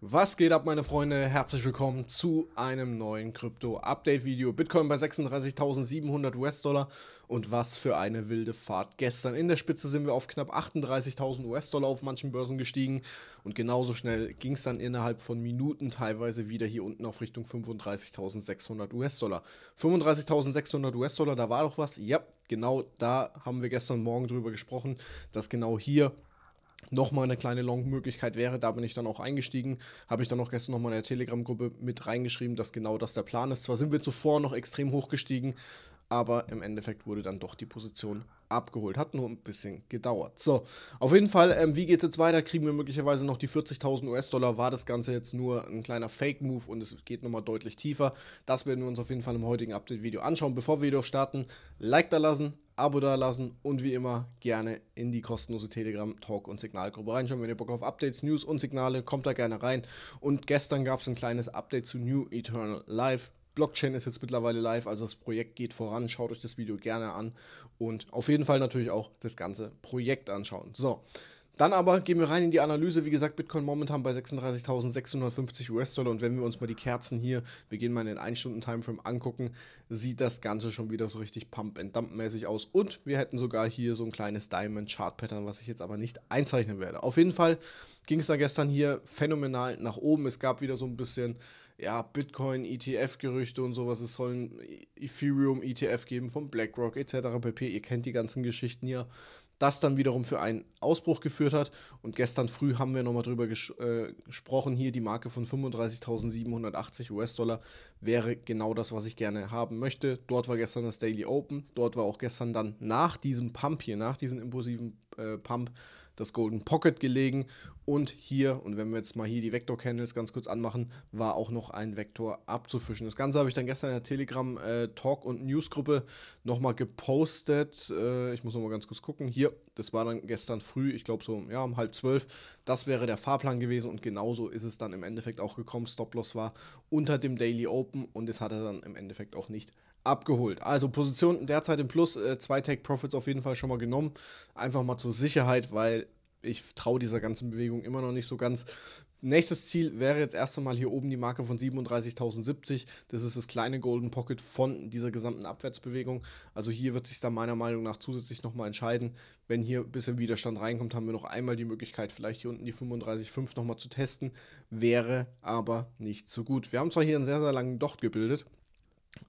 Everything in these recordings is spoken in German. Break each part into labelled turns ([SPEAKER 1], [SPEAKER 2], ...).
[SPEAKER 1] Was geht ab, meine Freunde? Herzlich willkommen zu einem neuen Krypto-Update-Video. Bitcoin bei 36.700 US-Dollar und was für eine wilde Fahrt gestern. In der Spitze sind wir auf knapp 38.000 US-Dollar auf manchen Börsen gestiegen und genauso schnell ging es dann innerhalb von Minuten teilweise wieder hier unten auf Richtung 35.600 US-Dollar. 35.600 US-Dollar, da war doch was. Ja, genau da haben wir gestern Morgen drüber gesprochen, dass genau hier nochmal eine kleine Long-Möglichkeit wäre. Da bin ich dann auch eingestiegen. Habe ich dann auch gestern nochmal in der Telegram-Gruppe mit reingeschrieben, dass genau das der Plan ist. Zwar sind wir zuvor noch extrem hochgestiegen, aber im Endeffekt wurde dann doch die Position abgeholt. Hat nur ein bisschen gedauert. So, auf jeden Fall, ähm, wie es jetzt weiter? Kriegen wir möglicherweise noch die 40.000 US-Dollar? War das Ganze jetzt nur ein kleiner Fake-Move und es geht nochmal deutlich tiefer? Das werden wir uns auf jeden Fall im heutigen Update-Video anschauen. Bevor wir jedoch starten, Like da lassen, Abo da lassen und wie immer gerne in die kostenlose Telegram Talk und Signalgruppe reinschauen. Wenn ihr Bock auf Updates, News und Signale, kommt da gerne rein. Und gestern gab es ein kleines Update zu New Eternal Live. Blockchain ist jetzt mittlerweile live, also das Projekt geht voran. Schaut euch das Video gerne an und auf jeden Fall natürlich auch das ganze Projekt anschauen. So, dann aber gehen wir rein in die Analyse. Wie gesagt, Bitcoin momentan bei 36.650 US-Dollar. Und wenn wir uns mal die Kerzen hier, wir gehen mal in den 1-Stunden-Timeframe angucken, sieht das Ganze schon wieder so richtig Pump-and-Dump-mäßig aus. Und wir hätten sogar hier so ein kleines Diamond-Chart-Pattern, was ich jetzt aber nicht einzeichnen werde. Auf jeden Fall ging es da gestern hier phänomenal nach oben. Es gab wieder so ein bisschen ja, Bitcoin-ETF-Gerüchte und sowas. Es soll ein Ethereum-ETF geben von BlackRock etc. pp. Ihr kennt die ganzen Geschichten hier das dann wiederum für einen Ausbruch geführt hat. Und gestern früh haben wir nochmal drüber ges äh, gesprochen. Hier die Marke von 35.780 US-Dollar wäre genau das, was ich gerne haben möchte. Dort war gestern das Daily Open. Dort war auch gestern dann nach diesem Pump hier, nach diesem impulsiven äh, Pump, das Golden Pocket gelegen. Und hier, und wenn wir jetzt mal hier die Vector-Candles ganz kurz anmachen, war auch noch ein Vektor abzufischen. Das Ganze habe ich dann gestern in der Telegram-Talk- äh, und News-Gruppe nochmal gepostet. Äh, ich muss nochmal ganz kurz gucken. Hier, das war dann gestern früh, ich glaube so ja, um halb zwölf. Das wäre der Fahrplan gewesen und genauso ist es dann im Endeffekt auch gekommen. Stop-Loss war unter dem Daily Open und es hat er dann im Endeffekt auch nicht abgeholt. Also Position derzeit im Plus, äh, zwei Take Profits auf jeden Fall schon mal genommen. Einfach mal zur Sicherheit, weil ich traue dieser ganzen Bewegung immer noch nicht so ganz. Nächstes Ziel wäre jetzt erst einmal hier oben die Marke von 37.070. Das ist das kleine Golden Pocket von dieser gesamten Abwärtsbewegung. Also hier wird sich dann meiner Meinung nach zusätzlich nochmal entscheiden. Wenn hier ein bisschen Widerstand reinkommt, haben wir noch einmal die Möglichkeit, vielleicht hier unten die 35.5 nochmal zu testen. Wäre aber nicht so gut. Wir haben zwar hier einen sehr, sehr langen Docht gebildet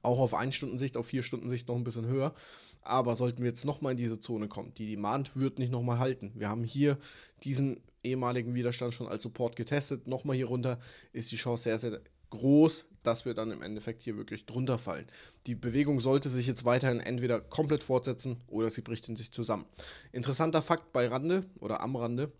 [SPEAKER 1] auch auf 1-Stunden-Sicht, auf 4-Stunden-Sicht noch ein bisschen höher. Aber sollten wir jetzt nochmal in diese Zone kommen, die Demand wird nicht nochmal halten. Wir haben hier diesen ehemaligen Widerstand schon als Support getestet. Nochmal hier runter ist die Chance sehr, sehr groß, dass wir dann im Endeffekt hier wirklich drunter fallen. Die Bewegung sollte sich jetzt weiterhin entweder komplett fortsetzen oder sie bricht in sich zusammen. Interessanter Fakt bei Rande oder am Rande.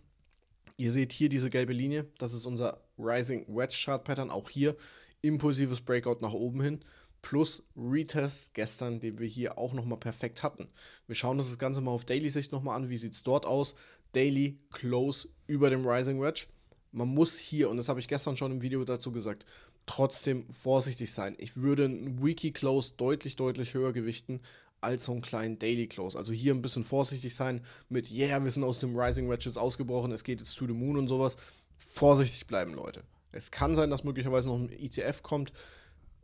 [SPEAKER 1] Ihr seht hier diese gelbe Linie, das ist unser Rising Wedge Chart Pattern, auch hier impulsives Breakout nach oben hin plus Retest gestern, den wir hier auch nochmal perfekt hatten. Wir schauen uns das Ganze mal auf Daily-Sicht nochmal an. Wie sieht es dort aus? Daily Close über dem Rising Wedge. Man muss hier, und das habe ich gestern schon im Video dazu gesagt, trotzdem vorsichtig sein. Ich würde einen Wiki Close deutlich, deutlich höher gewichten als so einen kleinen Daily Close. Also hier ein bisschen vorsichtig sein mit, yeah, wir sind aus dem Rising Wedge jetzt ausgebrochen, es geht jetzt to the moon und sowas. Vorsichtig bleiben, Leute. Es kann sein, dass möglicherweise noch ein ETF kommt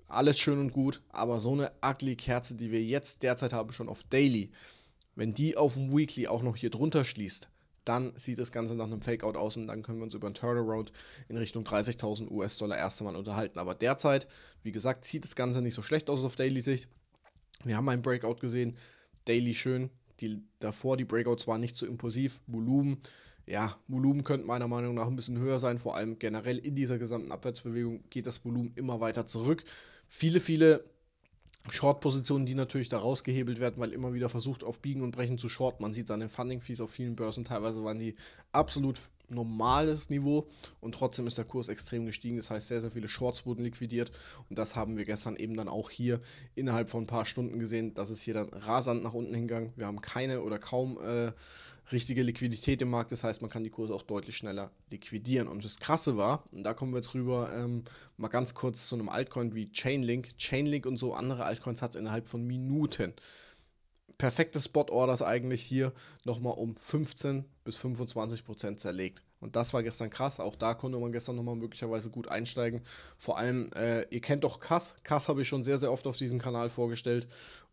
[SPEAKER 1] alles schön und gut, aber so eine ugly Kerze, die wir jetzt derzeit haben, schon auf Daily, wenn die auf dem Weekly auch noch hier drunter schließt, dann sieht das Ganze nach einem Fakeout aus und dann können wir uns über einen Turnaround in Richtung 30.000 US-Dollar erste Mal unterhalten. Aber derzeit, wie gesagt, sieht das Ganze nicht so schlecht aus auf Daily-Sicht. Wir haben einen Breakout gesehen, Daily schön, die, davor die Breakouts waren nicht so impulsiv, Volumen, ja, Volumen könnte meiner Meinung nach ein bisschen höher sein, vor allem generell in dieser gesamten Abwärtsbewegung geht das Volumen immer weiter zurück viele, viele Short-Positionen, die natürlich da rausgehebelt werden, weil immer wieder versucht, auf Biegen und Brechen zu shorten. Man sieht es an den Funding-Fees auf vielen Börsen. Teilweise waren die absolut normales Niveau und trotzdem ist der Kurs extrem gestiegen. Das heißt, sehr, sehr viele Shorts wurden liquidiert und das haben wir gestern eben dann auch hier innerhalb von ein paar Stunden gesehen. Das ist hier dann rasant nach unten hingegangen. Wir haben keine oder kaum äh, richtige Liquidität im Markt. Das heißt, man kann die Kurse auch deutlich schneller liquidieren. Und das Krasse war, und da kommen wir jetzt rüber, ähm, mal ganz kurz zu einem Altcoin wie Chainlink. Chainlink und so andere Altcoins hat es innerhalb von Minuten. Perfekte Spot-Orders eigentlich hier nochmal um 15 bis 25 Prozent zerlegt. Und das war gestern krass. Auch da konnte man gestern nochmal möglicherweise gut einsteigen. Vor allem, äh, ihr kennt doch Kass. Kass habe ich schon sehr, sehr oft auf diesem Kanal vorgestellt.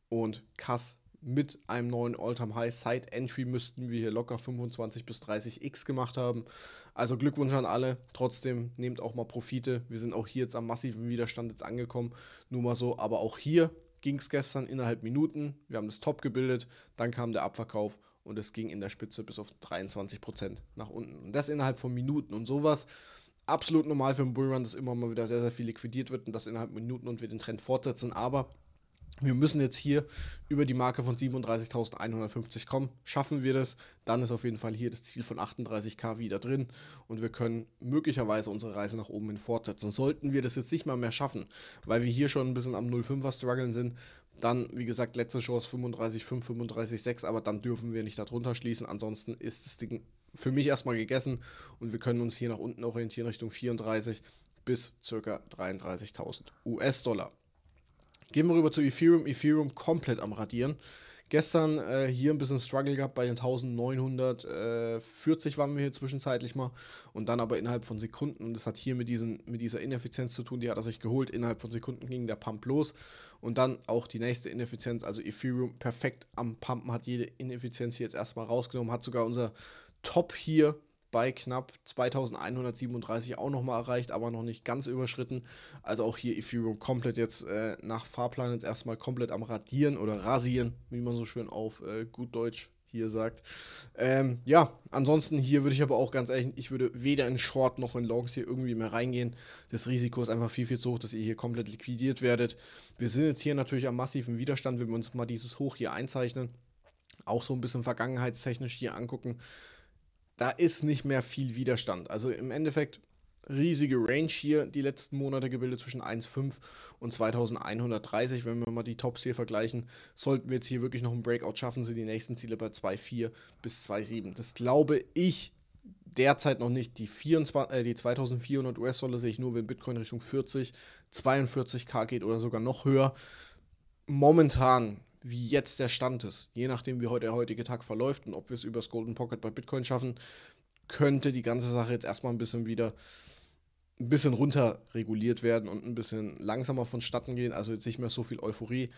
[SPEAKER 1] Und Kass mit einem neuen All-Time-High Side Entry müssten wir hier locker 25 bis 30x gemacht haben. Also Glückwunsch an alle. Trotzdem nehmt auch mal Profite. Wir sind auch hier jetzt am massiven Widerstand jetzt angekommen. Nur mal so, aber auch hier ging es gestern innerhalb Minuten. Wir haben das Top gebildet, dann kam der Abverkauf und es ging in der Spitze bis auf 23 nach unten. Und das innerhalb von Minuten und sowas. Absolut normal für einen Bullrun, dass immer mal wieder sehr, sehr viel liquidiert wird und das innerhalb Minuten und wir den Trend fortsetzen. Aber wir müssen jetzt hier über die Marke von 37.150 kommen. Schaffen wir das, dann ist auf jeden Fall hier das Ziel von 38k wieder drin und wir können möglicherweise unsere Reise nach oben hin fortsetzen. Sollten wir das jetzt nicht mal mehr schaffen, weil wir hier schon ein bisschen am 05er struggeln sind, dann, wie gesagt, letzte Chance 35,5, 35,6, aber dann dürfen wir nicht darunter schließen. Ansonsten ist das Ding für mich erstmal gegessen und wir können uns hier nach unten orientieren Richtung 34 bis ca. 33.000 US-Dollar. Gehen wir rüber zu Ethereum. Ethereum komplett am Radieren. Gestern äh, hier ein bisschen Struggle gehabt bei den 1940 waren wir hier zwischenzeitlich mal und dann aber innerhalb von Sekunden. Und das hat hier mit, diesen, mit dieser Ineffizienz zu tun, die hat er sich geholt. Innerhalb von Sekunden ging der Pump los und dann auch die nächste Ineffizienz. Also Ethereum perfekt am Pumpen, hat jede Ineffizienz hier jetzt erstmal rausgenommen, hat sogar unser Top hier bei knapp 2137 auch nochmal erreicht, aber noch nicht ganz überschritten. Also auch hier Ifiro komplett jetzt äh, nach Fahrplan jetzt erstmal komplett am Radieren oder Rasieren, wie man so schön auf äh, gut Deutsch hier sagt. Ähm, ja, ansonsten hier würde ich aber auch ganz ehrlich, ich würde weder in Short noch in Longs hier irgendwie mehr reingehen. Das Risiko ist einfach viel, viel zu hoch, dass ihr hier komplett liquidiert werdet. Wir sind jetzt hier natürlich am massiven Widerstand, wenn wir uns mal dieses Hoch hier einzeichnen. Auch so ein bisschen vergangenheitstechnisch hier angucken da ist nicht mehr viel Widerstand. Also im Endeffekt riesige Range hier die letzten Monate gebildet zwischen 1,5 und 2130. Wenn wir mal die Tops hier vergleichen, sollten wir jetzt hier wirklich noch einen Breakout schaffen, sind die nächsten Ziele bei 2,4 bis 2,7. Das glaube ich derzeit noch nicht. Die, 24, äh, die 2400 US-Dollar sehe ich nur, wenn Bitcoin Richtung 40, 42k geht oder sogar noch höher. Momentan wie jetzt der Stand ist. Je nachdem, wie heute der heutige Tag verläuft und ob wir es über das Golden Pocket bei Bitcoin schaffen, könnte die ganze Sache jetzt erstmal ein bisschen wieder ein bisschen runter reguliert werden und ein bisschen langsamer vonstatten gehen. Also jetzt nicht mehr so viel Euphorie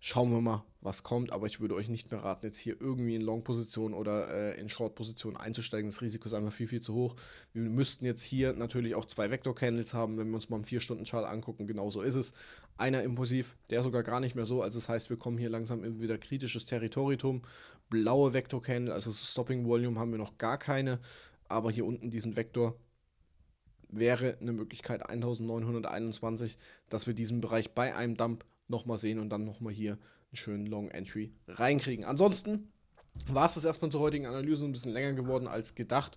[SPEAKER 1] schauen wir mal, was kommt. Aber ich würde euch nicht mehr raten, jetzt hier irgendwie in Long-Position oder äh, in Short-Position einzusteigen. Das Risiko ist einfach viel, viel zu hoch. Wir müssten jetzt hier natürlich auch zwei Vector-Candles haben, wenn wir uns mal einen 4-Stunden-Chart angucken. Genauso ist es. Einer impulsiv, der sogar gar nicht mehr so. Also das heißt, wir kommen hier langsam in wieder kritisches Territorium. Blaue Vector-Candle, also das Stopping-Volume haben wir noch gar keine. Aber hier unten diesen Vektor, wäre eine Möglichkeit 1921, dass wir diesen Bereich bei einem Dump nochmal sehen und dann nochmal hier einen schönen Long Entry reinkriegen. Ansonsten war es das erstmal zur heutigen Analyse, ein bisschen länger geworden als gedacht.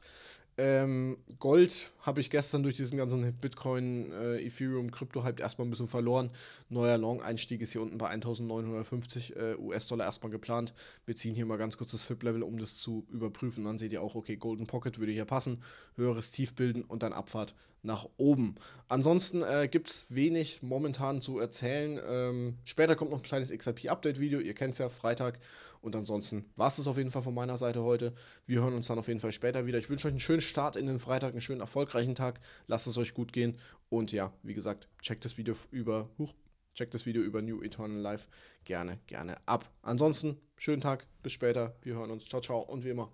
[SPEAKER 1] Ähm, Gold habe ich gestern durch diesen ganzen Bitcoin, äh, Ethereum, Krypto-Hype erstmal ein bisschen verloren. Neuer Long-Einstieg ist hier unten bei 1950 äh, US-Dollar erstmal geplant. Wir ziehen hier mal ganz kurz das FIP-Level, um das zu überprüfen. Dann seht ihr auch, okay, Golden Pocket würde hier passen, höheres Tief bilden und dann Abfahrt nach oben. Ansonsten äh, gibt es wenig momentan zu erzählen. Ähm, später kommt noch ein kleines XRP-Update-Video. Ihr kennt es ja, Freitag. Und ansonsten war es das auf jeden Fall von meiner Seite heute. Wir hören uns dann auf jeden Fall später wieder. Ich wünsche euch einen schönen Start in den Freitag, einen schönen erfolgreichen Tag. Lasst es euch gut gehen. Und ja, wie gesagt, checkt das Video über. Huch, checkt das Video über New Eternal Life gerne, gerne ab. Ansonsten, schönen Tag, bis später. Wir hören uns. Ciao, ciao und wie immer.